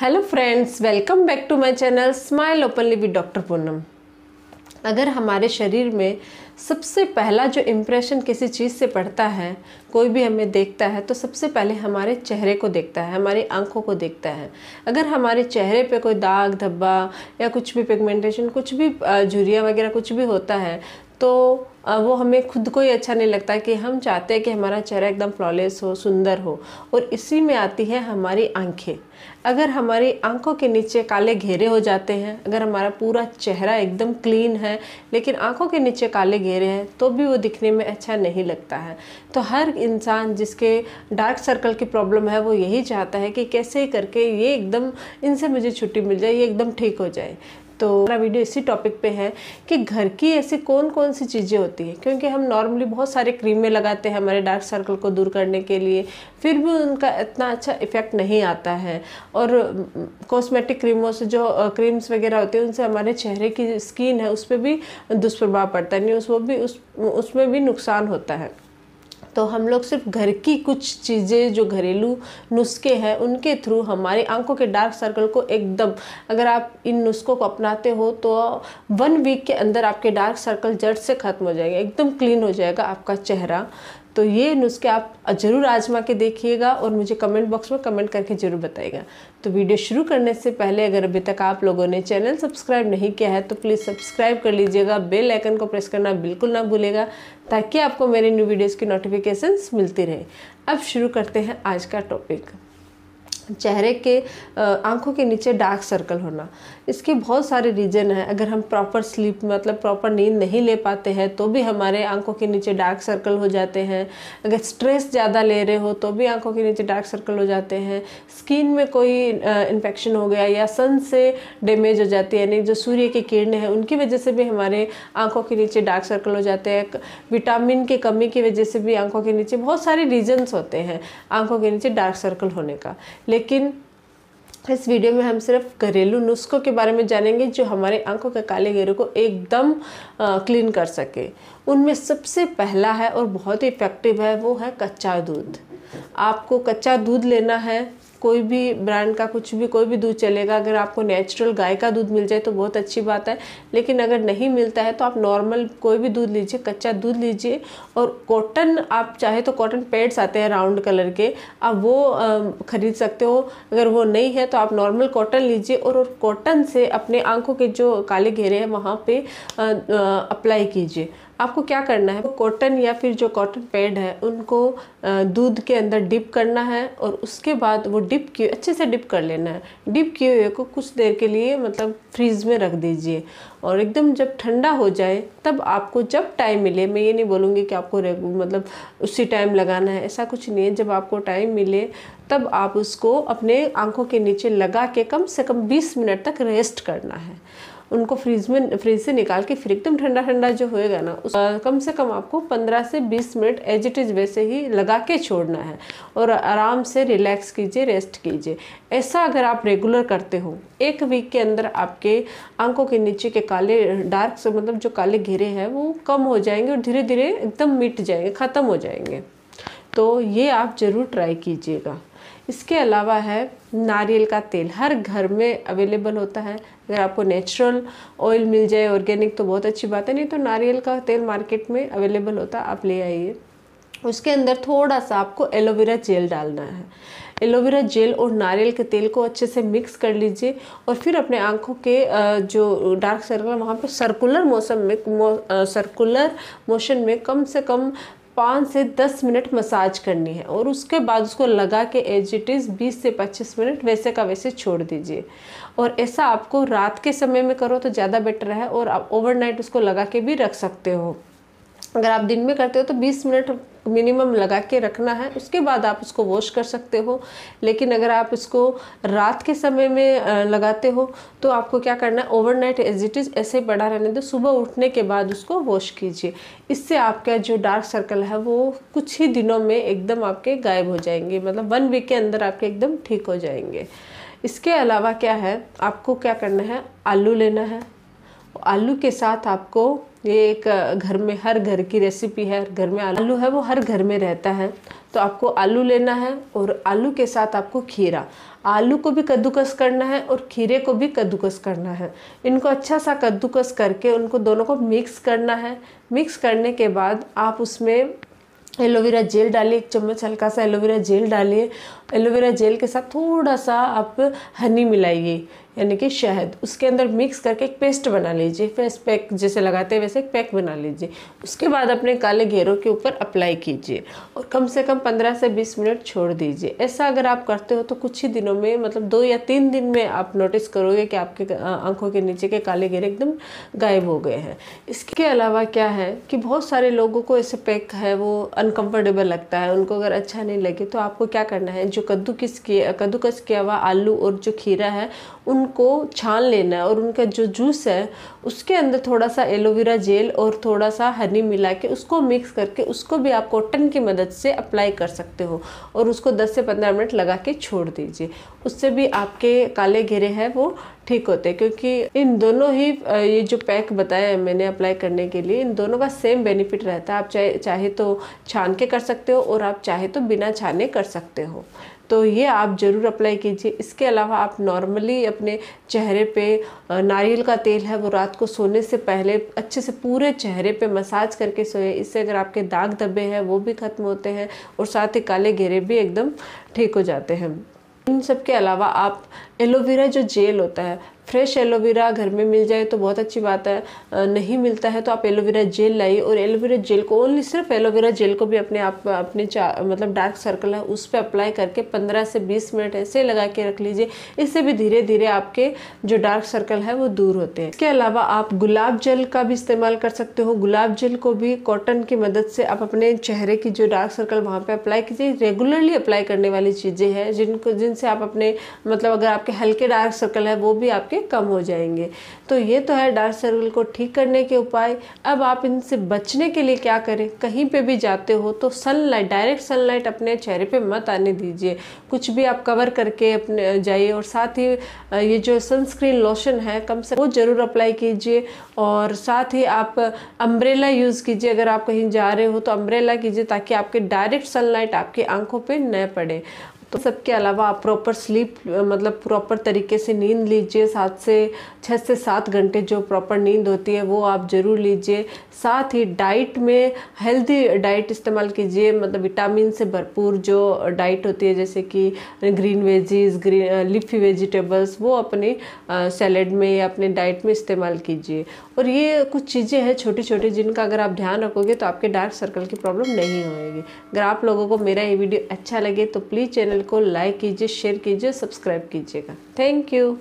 hello friends welcome back to my channel smile openly with doctor Poonam अगर हमारे शरीर में सबसे पहला जो इम्प्रेशन किसी चीज़ से पड़ता है कोई भी हमें देखता है तो सबसे पहले हमारे चेहरे को देखता है हमारी आँखों को देखता है अगर हमारे चेहरे पे कोई दाग धब्बा या कुछ भी पिगमेंटेशन कुछ भी झुरिया वगैरह कुछ भी होता है तो वो हमें खुद को ही अच्छा नहीं लगता कि हम चाहते हैं कि हमारा चेहरा एकदम फ्लॉलेस हो सुंदर हो और इसी में आती है हमारी आंखें अगर हमारी आंखों के नीचे काले घेरे हो जाते हैं अगर हमारा पूरा चेहरा एकदम क्लीन है लेकिन आंखों के नीचे काले घेरे हैं तो भी वो दिखने में अच्छा नहीं लगता है तो हर इंसान जिसके डार्क सर्कल की प्रॉब्लम है वो यही चाहता है कि कैसे करके ये एकदम इनसे मुझे छुट्टी मिल जाए ये एकदम ठीक हो जाए तो मेरा वीडियो इसी टॉपिक पे है कि घर की ऐसी कौन कौन सी चीज़ें होती हैं क्योंकि हम नॉर्मली बहुत सारे क्रीमें लगाते हैं हमारे डार्क सर्कल को दूर करने के लिए फिर भी उनका इतना अच्छा इफ़ेक्ट नहीं आता है और कॉस्मेटिक क्रीमों से जो क्रीम्स वगैरह होते हैं उनसे हमारे चेहरे की स्किन है उस पर भी दुष्प्रभाव पड़ता है उस वो भी उस उसमें भी नुकसान होता है तो हम लोग सिर्फ घर की कुछ चीज़ें जो घरेलू नुस्खे हैं उनके थ्रू हमारे आंखों के डार्क सर्कल को एकदम अगर आप इन नुस्खों को अपनाते हो तो वन वीक के अंदर आपके डार्क सर्कल जड़ से ख़त्म हो जाएगा एकदम क्लीन हो जाएगा आपका चेहरा तो ये नुस्खे आप ज़रूर आजमा के देखिएगा और मुझे कमेंट बॉक्स में कमेंट करके ज़रूर बताइएगा तो वीडियो शुरू करने से पहले अगर अभी तक आप लोगों ने चैनल सब्सक्राइब नहीं किया है तो प्लीज़ सब्सक्राइब कर लीजिएगा बेल आइकन को प्रेस करना बिल्कुल ना भूलेगा ताकि आपको मेरे न्यू वीडियोज़ की नोटिफिकेशन मिलती रहे अब शुरू करते हैं आज का टॉपिक चेहरे के आंखों के नीचे डार्क सर्कल होना इसके बहुत सारे रीजन हैं अगर हम प्रॉपर स्लीप मतलब प्रॉपर नींद नहीं ले पाते हैं तो भी हमारे आंखों के नीचे डार्क सर्कल हो जाते हैं अगर स्ट्रेस ज़्यादा ले रहे हो तो भी आंखों के नीचे डार्क सर्कल हो जाते हैं स्किन में कोई इन्फेक्शन हो गया या सन से डैमेज हो जाती है यानी जो सूर्य की किरणें हैं उनकी वजह से भी हमारे आँखों के नीचे डार्क सर्कल हो जाते हैं विटामिन की कमी की वजह से भी आँखों के नीचे बहुत सारे रीजन्स होते हैं आँखों के नीचे डार्क सर्कल होने का लेकिन इस वीडियो में हम सिर्फ घरेलू नुस्खों के बारे में जानेंगे जो हमारे आंखों के काले घेरे को एकदम क्लीन कर सके उनमें सबसे पहला है और बहुत ही इफ़ेक्टिव है वो है कच्चा दूध आपको कच्चा दूध लेना है कोई भी ब्रांड का कुछ भी कोई भी दूध चलेगा अगर आपको नेचुरल गाय का दूध मिल जाए तो बहुत अच्छी बात है लेकिन अगर नहीं मिलता है तो आप नॉर्मल कोई भी दूध लीजिए कच्चा दूध लीजिए और कॉटन आप चाहे तो कॉटन पैड्स आते हैं राउंड कलर के आप वो ख़रीद सकते हो अगर वो नहीं है तो आप नॉर्मल कॉटन लीजिए और, और कॉटन से अपने आँखों के जो काले घेरे हैं वहाँ पर अप्लाई कीजिए आपको क्या करना है कॉटन या फिर जो कॉटन पैड है उनको दूध के अंदर डिप करना है और उसके बाद वो डिप किए अच्छे से डिप कर लेना है डिप किए हुए को कुछ देर के लिए मतलब फ्रीज में रख दीजिए और एकदम जब ठंडा हो जाए तब आपको जब टाइम मिले मैं ये नहीं बोलूँगी कि आपको मतलब उसी टाइम लगाना है ऐसा कुछ नहीं है जब आपको टाइम मिले तब आप उसको अपने आँखों के नीचे लगा के कम से कम बीस मिनट तक रेस्ट करना है उनको फ्रीज में फ्रीज से निकाल के फिर एकदम ठंडा ठंडा जो होएगा ना उस कम से कम आपको 15 से 20 मिनट एज इट इज़ वैसे ही लगा के छोड़ना है और आराम से रिलैक्स कीजिए रेस्ट कीजिए ऐसा अगर आप रेगुलर करते हो एक वीक के अंदर आपके आंखों के नीचे के काले डार्क से मतलब जो काले घेरे हैं वो कम हो जाएंगे और धीरे धीरे एकदम मिट जाएंगे ख़त्म हो जाएंगे तो ये आप ज़रूर ट्राई कीजिएगा इसके अलावा है नारियल का तेल हर घर में अवेलेबल होता है अगर आपको नेचुरल ऑयल मिल जाए ऑर्गेनिक तो बहुत अच्छी बात है नहीं तो नारियल का तेल मार्केट में अवेलेबल होता है आप ले आइए उसके अंदर थोड़ा सा आपको एलोवेरा जेल डालना है एलोवेरा जेल और नारियल के तेल को अच्छे से मिक्स कर लीजिए और फिर अपने आँखों के जो डार्क सर्कल वहाँ पर सर्कुलर मौसम में सर्कुलर मोशन में कम से कम पाँच से दस मिनट मसाज करनी है और उसके बाद उसको लगा के एज इट इज़ बीस से पच्चीस मिनट वैसे का वैसे छोड़ दीजिए और ऐसा आपको रात के समय में करो तो ज़्यादा बेटर है और आप ओवरनाइट उसको लगा के भी रख सकते हो अगर आप दिन में करते हो तो 20 मिनट मिनिमम लगा के रखना है उसके बाद आप उसको वॉश कर सकते हो लेकिन अगर आप इसको रात के समय में लगाते हो तो आपको क्या करना है overnight as it is ऐसे पड़ा रहने दो सुबह उठने के बाद उसको वॉश कीजिए इससे आपका जो डार्क सर्कल है वो कुछ ही दिनों में एकदम आपके गायब हो जाएंगे मतलब वन वीक के अंदर आपके एकदम ठीक हो जाएंगे इसके अलावा क्या है आपको क्या करना है आलू लेना है आलू के साथ आपको ये एक घर में हर घर की रेसिपी है घर में आलू है वो हर घर में रहता है तो आपको आलू लेना है और आलू के साथ आपको खीरा आलू को भी कद्दूकस करना है और खीरे को भी कद्दूकस करना है इनको अच्छा सा कद्दूकस करके उनको दोनों को मिक्स करना है मिक्स करने के बाद आप उसमें एलोवेरा जेल डालिए एक चम्मच हल्का सा एलोवेरा जेल डालिए एलोवेरा जेल के साथ थोड़ा सा आप हनी मिलाइए यानी कि शहद उसके अंदर मिक्स करके एक पेस्ट बना लीजिए फेस पैक जैसे लगाते हैं वैसे एक पैक बना लीजिए उसके बाद अपने काले घेरों के ऊपर अप्लाई कीजिए और कम से कम 15 से 20 मिनट छोड़ दीजिए ऐसा अगर आप करते हो तो कुछ ही दिनों में मतलब दो या तीन दिन में आप नोटिस करोगे कि आपके आंखों के नीचे के काले घेरे एकदम गायब हो गए हैं इसके अलावा क्या है कि बहुत सारे लोगों को ऐसे पैक है वो अनकम्फर्टेबल लगता है उनको अगर अच्छा नहीं लगे तो आपको क्या करना है जो कद्दू किस किया कद्दूकस किया हुआ आलू और जो खीरा है उनको छान लेना है और उनका जो जूस है उसके अंदर थोड़ा सा एलोवेरा जेल और थोड़ा सा हनी मिला के उसको मिक्स करके उसको भी आप कॉटन की मदद से अप्लाई कर सकते हो और उसको 10 से 15 मिनट लगा के छोड़ दीजिए उससे भी आपके काले घेरे हैं वो ठीक होते हैं क्योंकि इन दोनों ही ये जो पैक बताया है मैंने अप्लाई करने के लिए इन दोनों का सेम बेनिफिट रहता है आप चाहे चाहे तो छान के कर सकते हो और आप चाहे तो बिना छाने कर सकते हो तो ये आप ज़रूर अप्लाई कीजिए इसके अलावा आप नॉर्मली अपने चेहरे पे नारियल का तेल है वो रात को सोने से पहले अच्छे से पूरे चेहरे पे मसाज करके सोए इससे अगर आपके दाग धब्बे हैं वो भी ख़त्म होते हैं और साथ ही काले घेरे भी एकदम ठीक हो जाते हैं इन सब के अलावा आप एलोवेरा जो जेल होता है फ्रेश एलोवेरा घर में मिल जाए तो बहुत अच्छी बात है नहीं मिलता है तो आप एलोवेरा जेल लाइए और एलोवेरा जेल को ओनली सिर्फ एलोवेरा जेल को भी अपने आप अपने मतलब डार्क सर्कल है उस पर अप्लाई करके 15 से 20 मिनट ऐसे लगा के रख लीजिए इससे भी धीरे धीरे आपके जो डार्क सर्कल है वो दूर होते हैं इसके अलावा आप गुलाब जल का भी इस्तेमाल कर सकते हो गुलाब जल को भी कॉटन की मदद से आप अपने चेहरे की जो डार्क सर्कल वहाँ पर अप्लाई कीजिए रेगुलरली अप्लाई करने वाली चीज़ें हैं जिनको जिनसे आप अपने मतलब अगर आप आपके हल्के डार्क सर्कल है वो भी आपके कम हो जाएंगे तो ये तो है डार्क सर्कल को ठीक करने के उपाय अब आप इनसे बचने के लिए क्या करें कहीं पे भी जाते हो तो सनलाइट डायरेक्ट सनलाइट अपने चेहरे पे मत आने दीजिए कुछ भी आप कवर करके अपने जाइए और साथ ही ये जो सनस्क्रीन लोशन है कम से वो ज़रूर अप्लाई कीजिए और साथ ही आप अम्ब्रेला यूज़ कीजिए अगर आप कहीं जा रहे हो तो अम्ब्रेला कीजिए ताकि आपके डायरेक्ट सनलाइट आपकी आंखों पर न पड़े तो सबके अलावा आप प्रॉपर स्लीप मतलब प्रॉपर तरीके से नींद लीजिए सात से छः से सात घंटे जो प्रॉपर नींद होती है वो आप ज़रूर लीजिए साथ ही डाइट में हेल्दी डाइट इस्तेमाल कीजिए मतलब विटामिन से भरपूर जो डाइट होती है जैसे कि green veggies green leafy vegetables वो अपने सैलेड में या अपने डाइट में इस्तेमाल कीजिए और ये कुछ चीज़ें हैं छोटी छोटी जिनका अगर आप ध्यान रखोगे तो आपके डार्क सर्कल की प्रॉब्लम नहीं होगी अगर आप लोगों को मेरा ये वीडियो अच्छा लगे तो प्लीज़ चैनल को लाइक कीजिए शेयर कीजिए सब्सक्राइब कीजिएगा थैंक यू